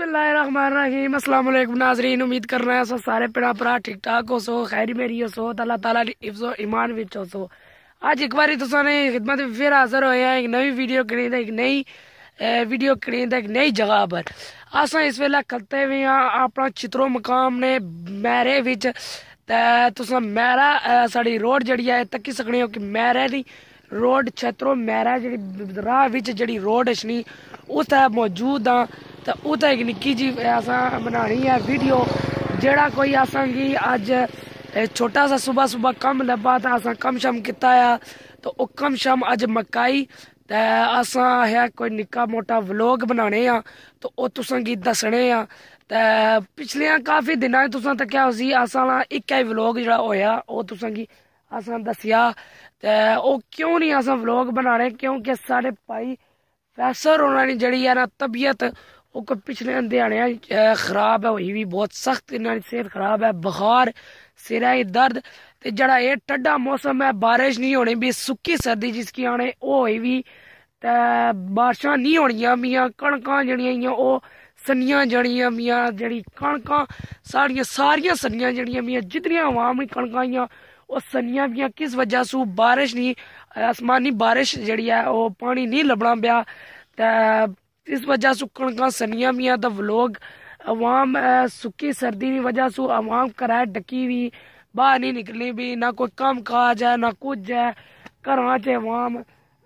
बसमिलीम असल नाजरीन उम्मीद करना है सो सारे पिना भरा ठीक ठाक हो सो खैर मेरी हो सो अल्लाह ताला दी इफ्जो ईमान विच हो सो अज एक बार तुसा ने खिदमत फिर हाजिर हो एक नवी वीडियो कड़ी एक नई वीडियो कड़ी एक नई जगह पर अस इस वे खलते भी हाँ अपना चित्रो मकाम ने मैरे बिच मैरा साड़ी रोड जड़ी है तक्की सकने कि मैरे दी रोड छत्रो मैरा जी राह जी रोड अच्छी उत्थै मौजूद हाँ ਤਾਂ ਇੱਕ ਨਿੱਕੀ ਜੀ जी ਬਣਾਣੀ ਹੈ ਵੀਡੀਓ ਜਿਹੜਾ ਕੋਈ कोई ਕੀ ਅੱਜ ਛੋਟਾ सा ਸਵੇਰ ਸਵੇਰ ਕੰਮ ਲੱਭਾ ਤਾਂ असां कम ਸ਼ਮ ਕੀਤਾ ਆ ਤਾਂ ਉਹ कम ਸ਼ਮ ਅੱਜ ਮਕਾਈ ਤੇ ਅਸਾਂ ਹੈ ਕੋਈ ਨਿੱਕਾ ਮੋਟਾ ਵਲੌਗ ਬਣਾਣੇ ਆ ਤਾਂ ਉਹ ਤੁਸਾਂ ਕੀ ਦੱਸਣੇ ਆ ਤੇ ਪਿਛਲੀਆਂ ਕਾਫੀ ਦਿਨਾਂ ਤੁਸਾਂ ਤਾਂ ਕਿਹਾ ਸੀ ਅਸਾਂ ਦਾ ਇੱਕ ਹੀ ਵਲੌਗ ਜਿਹੜਾ ਹੋਇਆ ਉਹ ਤੁਸਾਂ ਕੀ ਅਸਾਂ ਦੱਸਿਆ ਤੇ ਉਹ ਕਿਉਂ ਨਹੀਂ ਅਸਾਂ ਵਲੌਗ ਰਹੇ ਕਿਉਂਕਿ ਸਾਡੇ ਭਾਈ ਫੈਸਰ ਉਹਨਾਂ ਦੀ ਜਿਹੜੀ ਆ ਨਾ ਤਬੀਅਤ पिछले ਪਿਛਲੇ ਦਿਹਾੜਿਆਂ ਖਰਾਬ ਹੈ ਹੋਈ ਵੀ ਬਹੁਤ ਸਖਤ ਇਹਨਾਂ सेहत खराब है बुखार ਬੁਖਾਰ सिराई दर्द ते जड़ा ये टड्डा मौसम है बारिश नहीं होनी भी सुक्की सर्दी जिसकी आने वो हुई भी ते बारिशां नहीं होनियां मियां कणक जनिया ओह् सनिया जड़ियां मियां जड़ी कणक साढ़ियां सारिया सनिया जड़ियां मियां जितनी आवाम कणक हियां ओह् सनिया मियां किस वजह से बारिश नहीं आसमानी बारिश जेह्ड़ी है ओह् पानी नहीं लभना पाया इस वजह से कणक सनिया मियाँ का व्लॉग अवाम सुखी सर्दी की वजह से अवाम कराए डकी हुई बाहर नहीं निकली भी ना कोई कम काज है ना कुछ है घर च अवाम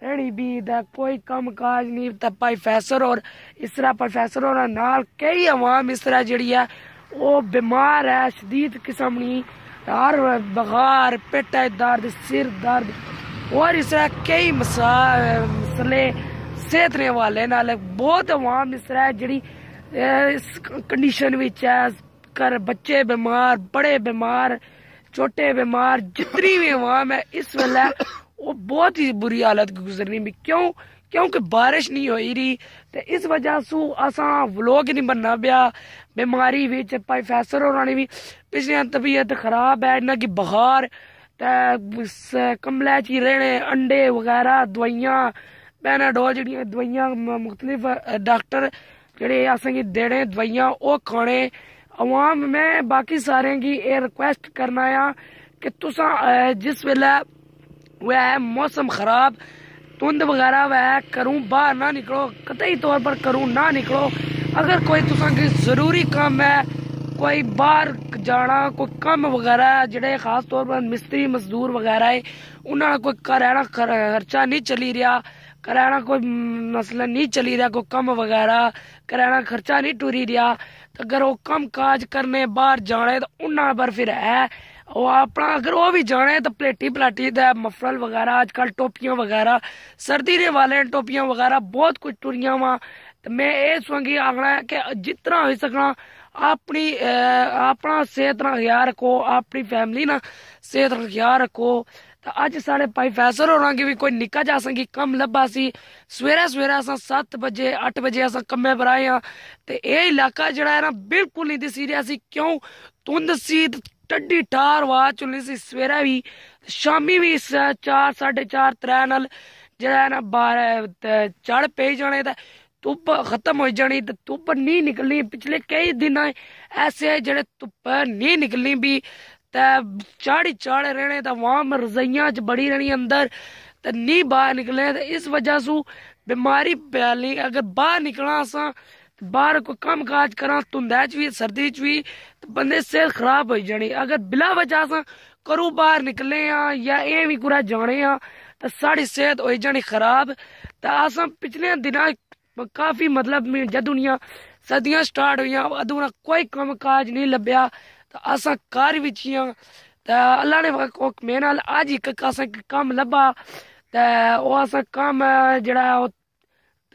रहनी भी है कोई कम काज नहीं तो प्रोफेसर और इस तरह प्रोफेसर और नाल कई अवाम इस तरह जी है वो बीमार है शदीद किस्म की हर बुखार पेट दर्द सिर दर्द और इस तरह कई मसा मसले ਸਿਹਤ ਨੇ ਹਵਾਲੇ बहुत अवाम ਆਵਾਮ ਇਸ है जी इस कंडीशन ਵਿੱਚ ਹੈ ਕਰ ਬੱਚੇ बीमार ਬੜੇ ਬਿਮਾਰ ਛੋਟੇ ਬਿਮਾਰ ਜਿਤਨੀ ਵੀ ਆਵਾਮ ਹੈ ਇਸ ਵੇਲੇ वो बहुत ही बुरी हालत गुजरनी भी क्यों क्योंकि बारिश नहीं हो रही तो इस वजह से असा व्लॉग नहीं बनना पाया बीमारी बिच प्रोफेसर होना भी पिछले तबीयत खराब है इन्हें कि बुखार कमले च रहने अंडे वगैरह दवाइया पैनाडोल जेह्ड़ियां दवाइयां मुख्तलिफ डाक्टर जेडे असेंगी देने दवाइया खाने अवाम में बाकी सारे की ए रिक्वेस्ट करना आ कि तुस जिस बेल्लै वे मौसम खराब धुंध बगैरा वे करू बाहर ना निकलो कतई तौर पर करू ना निकलो अगर कोई तुसेंगी जरूरी कम है कोई बाहर जाना कोई कम बगैरा जेडे खास तौर पर मिस्त्री मजदूर है उन्होंने कोई घर खर्चा नहीं चली रहा कराना कोई मसला नहीं चली रहा कोई कम वगैरह कराना खर्चा नहीं टूरी रहा तो अगर वो कम काज करने बाहर जाने तो उन्ना पर फिर है वो अपना अगर वो भी जाने तो प्लेटी प्लाटी द मफरल वगैरह आजकल टोपियां वगैरह सर्दी के वाले टोपियां वगैरह बहुत कुछ टूरिया वा तो मैं ये सुगी आखना कि जितना हो सकना अपनी अपना सेहत ना ख्याल रखो अपनी फैमिली ना सेहत ख्याल रखो ਤਾਂ ਅੱਜ ਸਾਡੇ ਪ੍ਰੋਫੈਸਰ ਹੋਰਾਂ ਕੀ ਵੀ ਕੋਈ ਨਿੱਕਾ ਜਾ ਸੰਗੀ ਕੰਮ ਲੱਭਾ ਸੀ ਸਵੇਰੇ ਸਵੇਰੇ ਅਸਾਂ 7 ਵਜੇ 8 ਵਜੇ ਅਸਾਂ ਕੰਮੇ ਪਰ ਆਏ ਆ ਤੇ ਇਹ ਇਲਾਕਾ ਜਿਹੜਾ ਹੈ ਨਾ ਬਿਲਕੁਲ ਨਹੀਂ ਦਿਸੀ ਰਿਹਾ ਸੀ ਕਿਉਂ ਤੁੰਦ ਸੀ ਟੱਡੀ ਟਾਰ ਆਵਾਜ਼ ਚੁੱਲੀ ਸੀ ਸਵੇਰੇ ਵੀ ਸ਼ਾਮੀ ਵੀ 4 4:30 3 ਨਾਲ ਜਿਹੜਾ ਹੈ ਨਾ ਬਾਹਰ ਚੜ ਪਈ ਜਾਣੇ ਤਾਂ ਧੁੱਪ ਖਤਮ ਹੋ ਜਾਣੀ ਤੇ ਧੁੱਪ ਨਹੀਂ ਨਿਕਲਣੀ ਪਿਛਲੇ ਕਈ ਦਿਨਾਂ ਐਸੇ ਜਿਹੜੇ ਧੁੱਪ ਨਹੀਂ ਨਿਕਲਣੀ ਵੀ ते झाड़ी झाड़ रहने ते वाम रजाइया च बड़ी रहनी अंदर ते नी बाहर निकले ते इस वजह सू बीमारी फैलनी अगर बाहर निकलना असां बाहर कोई कम काज करा धुंदै च भी सर्दी च भी तो बंदे सेहत खराब हो जानी अगर बिला वजह असां करू बाहर निकले आं या ए भी कुरा जाने आं ते साढ़ी सेहत हो जानी खराब तो असां पिछले दिनां काफी मतलब जदूनिया सर्दियां स्टार्ट हुई अदूं कोई कम काज नहीं लभ्या अस घर कार अल्लाह ने मेरे अज एक कम असांखे कमु लभा त उहो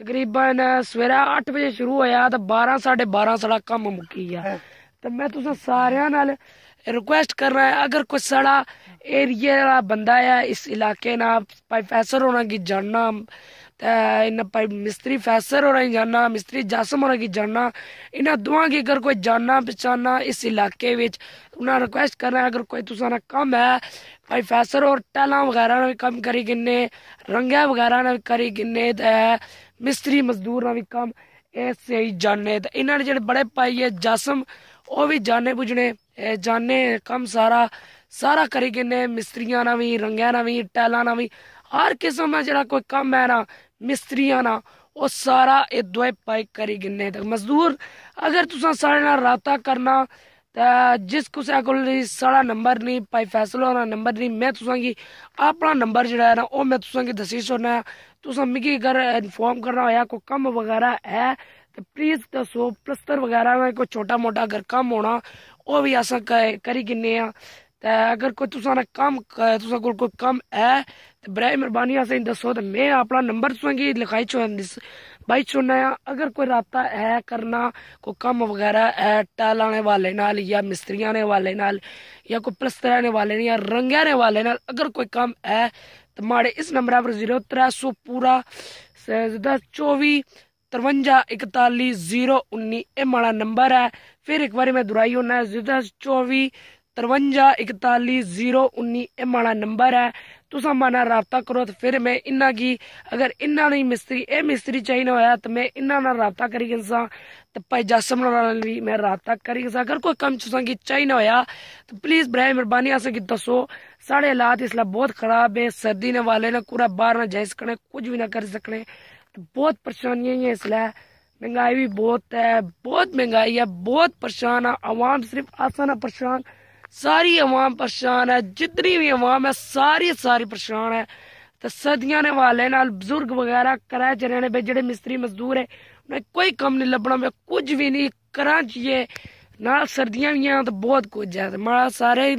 तकरीबन सवेरे अठ बजे शुरू होया तो बारह साढ़े बारह साढ़ा कम मुक्की गेआ तो मैं तुसें सारेआं नाल रिक्वेस्ट करना है अगर कोई सड़ा एरिए बंदा है इस इलाके ना प्रोफेसर होना की जानना इन्ना मिस्त्री फैसर होरें जानना मिस्त्री जासम होरें गी जानना इन्हां दोआं अगर कोई जानना पहचानना इस इलाके बिच उन्हां रिक्वेस्ट करना अगर कोई तुसां ना कम्म है भाई फैसर और टैलां वगैरा ने कम करी किन्ने रंगै वगैरा ने करी किन्ने मिस्त्री मजदूर ने भी कम एह् स्हेई जानने ते इन्हां बड़े भाई ऐ जासम ओह् बी जाने बुझने जाने कम सारा सारा करी किन्ने मिस्त्रियां ना बी रंगै ना बी टैलां ना बी हर किस्म दा जेह्ड़ा कोई कम्म ऐ ना मिस्त्री आना ਉਹ ਸਾਰਾ ਇਹ ਦੋਏ ਪਾਈ ਕਰੀ ਗਿੰਨੇ ਤੱਕ ਮਜ਼ਦੂਰ ਅਗਰ ਤੁਸੀਂ ਸਾਡੇ ਨਾਲ ਰਾਤਾ ਕਰਨਾ ਤਾਂ ਜਿਸ ਕਿਸੇ ਕੋਲ ਸਾਡਾ ਨੰਬਰ ਨਹੀਂ ਪਾਈ ਫੈਸਲਾ ਨਾ ਨੰਬਰ ਨਹੀਂ ਮੈਂ ਤੁਸਾਂ ਕੀ ਆਪਣਾ ਨੰਬਰ ਜਿਹੜਾ ਹੈ ਨਾ ਉਹ ਮੈਂ ਤੁਸਾਂ ਕੀ ਦਸੀ ਸੋਨਾ ਤੁਸੀਂ ਮਿਗੀ ਅਗਰ ਇਨਫੋਰਮ ਕਰਨਾ ਹੋਇਆ ਕੋਈ ਕੰਮ ਵਗੈਰਾ ਹੈ ਤੇ ਪਲੀਜ਼ ਦੱਸੋ ਪਲਸਟਰ ਵਗੈਰਾ ਕੋਈ ਛੋਟਾ ਮੋਟਾ ਅਗਰ ਕੰਮ ਹੋਣਾ ਉਹ ਵੀ ਅਸਾਂ ਕਰੀ ਕਿੰਨੇ ਆ तो अगर कोई तुसा कम तुसा कोल कोई कम है तो बर मेहरबानी असें दसो तो मैं अपना नंबर तुसेंगी लिखाई छो भाई छोड़ना अगर कोई रबता है करना कोई कम वगैरह है टैल आने वाले नाल या मिस्त्री आने वाले नाल या कोई प्लस्तर आने वाले या रंग आने वाले नाल अगर कोई कम है तो माड़े इस नंबर पर जीरो त्रै सौ पूरा चौबी तरवंजा इकताली जीरो उन्नी एह् माड़ा नंबर है फिर एक बारी मैं दुराई होना जिदा चौबी ਤਰਵੰਜਾ 41 जीरो ਇਹ ਮਾਣਾ ਨੰਬਰ नंबर है ਮਾਣਾ ਰਾਬਤਾ ਕਰੋ ਤੇ ਫਿਰ ਮੈਂ ਇਹਨਾਂ ਕੀ ਅਗਰ ਇਹਨਾਂ ਨਹੀਂ ਮਿਸਤਰੀ ਇਹ ਮਿਸਤਰੀ ਚਾਹੀਦਾ ਹੋਇਆ ਤੇ ਮੈਂ ਇਹਨਾਂ ਨਾਲ ਰਾਬਤਾ ਕਰੀ ਗੰਸਾਂ ਤੇ ਭਾਈ ਜਸਮ ਨਾਲ भी मैं ਰਾਬਤਾ करी ਗੰਸਾਂ अगर कोई कम ਤੁਸੀਂ ਕੀ ਚਾਹੀਦਾ तो प्लीज़ बर मेहरबानी असें की दसो साढ़े हालात इसलै बहुत खराब है सर्दी ने वाले ने कूड़ा बाहर ना जाई सकने कुछ भी ना कर सकने तो बहुत परेशानियां हैं इसलै महंगाई भी बहुत है बहुत महंगाई है बहुत परेशान है आवाम सिर्फ आसान है परेशान सारी अवाम परेशान है जितनी भी अवाम है सारी सारी परेशान है तो सदियां ने वाले नाल बजुर्ग वगैरह कराचे रहने भाई जेडे मिस्त्री मजदूर है उन्हें कोई कम नहीं लभना मैं कुछ भी नहीं करा चाहिए ना सर्दियां भी हैं तो बहुत कुछ है माड़ा सारे